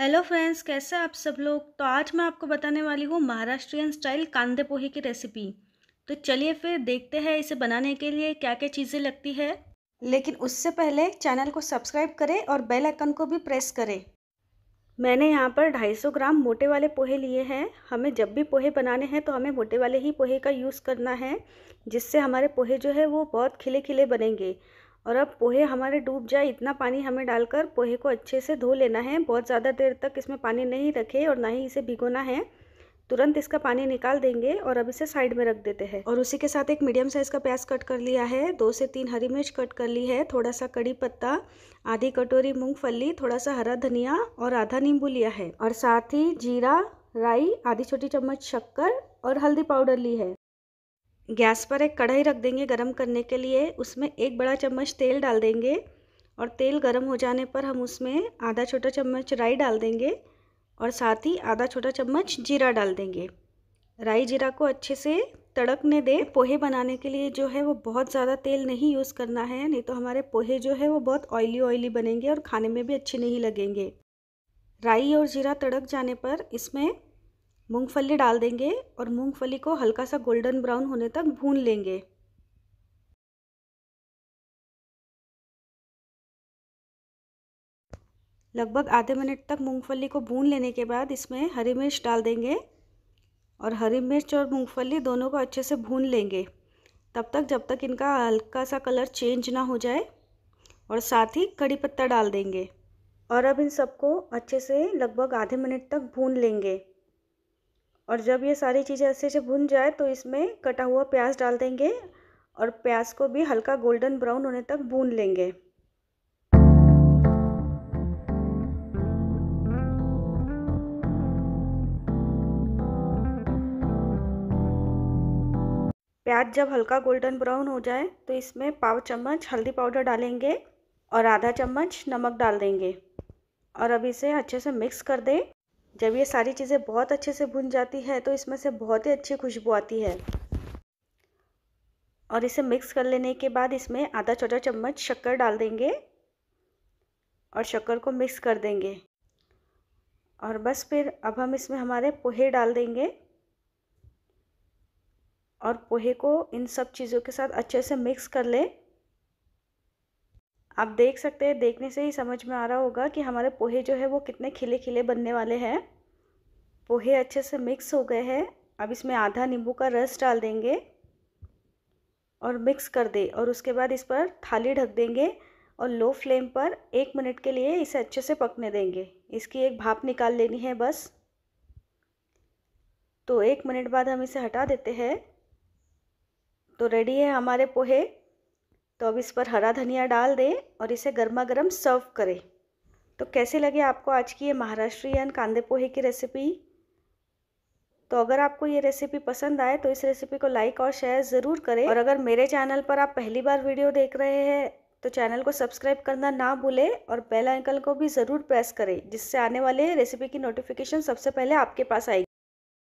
hello friends कैसे आप सब लोग तो आज मैं आपको बताने वाली हूँ महाराष्ट्रियन स्टाइल कांदे पोहे की रेसिपी तो चलिए फिर देखते हैं इसे बनाने के लिए क्या क्या चीज़ें लगती है लेकिन उससे पहले चैनल को सब्सक्राइब करें और बेल आइकन को भी प्रेस करें मैंने यहाँ पर 250 ग्राम मोटे वाले पोहे लिए हैं हमें जब भी पोहे बनाने हैं तो हमें मोटे वाले ही पोहे का यूज़ करना है जिससे हमारे पोहे जो है वो बहुत खिले खिले बनेंगे और अब पोहे हमारे डूब जाए इतना पानी हमें डालकर पोहे को अच्छे से धो लेना है बहुत ज़्यादा देर तक इसमें पानी नहीं रखे और ना ही इसे भिगोना है तुरंत इसका पानी निकाल देंगे और अब इसे साइड में रख देते हैं और उसी के साथ एक मीडियम साइज़ का प्याज कट कर लिया है दो से तीन हरी मिर्च कट कर ली है थोड़ा सा कड़ी पत्ता आधी कटोरी मूंगफली थोड़ा सा हरा धनिया और आधा नींबू लिया है और साथ ही जीरा राई आधी छोटी चम्मच शक्कर और हल्दी पाउडर ली है गैस पर एक कढ़ाई रख देंगे गरम करने के लिए उसमें एक बड़ा चम्मच तेल डाल देंगे और तेल गरम हो जाने पर हम उसमें आधा छोटा चम्मच राई डाल देंगे और साथ ही आधा छोटा चम्मच जीरा डाल देंगे राई जीरा को अच्छे से तड़कने दें पोहे बनाने के लिए जो है वो बहुत ज़्यादा तेल नहीं यूज़ करना है नहीं तो हमारे पोहे जो है वो बहुत ऑयली ऑयली बनेंगे और खाने में भी अच्छे नहीं लगेंगे राई और जीरा तड़क जाने पर इसमें मूंगफली डाल देंगे और मूंगफली को हल्का सा गोल्डन ब्राउन होने तक भून लेंगे लगभग आधे मिनट तक मूंगफली को भून लेने के बाद इसमें हरी मिर्च डाल देंगे और हरी मिर्च और मूंगफली दोनों को अच्छे से भून लेंगे तब तक जब तक इनका हल्का सा कलर चेंज ना हो जाए और साथ ही कड़ी पत्ता डाल देंगे और अब इन सबको अच्छे से लगभग आधे मिनट तक भून लेंगे और जब ये सारी चीज़ें अच्छे से भुन जाए तो इसमें कटा हुआ प्याज डाल देंगे और प्याज को भी हल्का गोल्डन ब्राउन होने तक भून लेंगे प्याज जब हल्का गोल्डन ब्राउन हो जाए तो इसमें पाव चम्मच हल्दी पाउडर डालेंगे और आधा चम्मच नमक डाल देंगे और अब इसे अच्छे से मिक्स कर दें जब ये सारी चीज़ें बहुत अच्छे से भुन जाती है तो इसमें से बहुत ही अच्छी खुशबू आती है और इसे मिक्स कर लेने के बाद इसमें आधा छोटा चम्मच शक्कर डाल देंगे और शक्कर को मिक्स कर देंगे और बस फिर अब हम इसमें हमारे पोहे डाल देंगे और पोहे को इन सब चीज़ों के साथ अच्छे से मिक्स कर लें आप देख सकते हैं देखने से ही समझ में आ रहा होगा कि हमारे पोहे जो है वो कितने खिले खिले बनने वाले हैं पोहे अच्छे से मिक्स हो गए हैं अब इसमें आधा नींबू का रस डाल देंगे और मिक्स कर दे और उसके बाद इस पर थाली ढक देंगे और लो फ्लेम पर एक मिनट के लिए इसे अच्छे से पकने देंगे इसकी एक भाप निकाल लेनी है बस तो एक मिनट बाद हम इसे हटा देते हैं तो रेडी है हमारे पोहे तो अब इस पर हरा धनिया डाल दें और इसे गर्मा गर्म सर्व करें तो कैसे लगे आपको आज की ये महाराष्ट्रियन कांदे पोहे की रेसिपी तो अगर आपको ये रेसिपी पसंद आए तो इस रेसिपी को लाइक और शेयर ज़रूर करें और अगर मेरे चैनल पर आप पहली बार वीडियो देख रहे हैं तो चैनल को सब्सक्राइब करना ना भूलें और बेल आइकन को भी ज़रूर प्रेस करें जिससे आने वाले रेसिपी की नोटिफिकेशन सबसे पहले आपके पास आएगी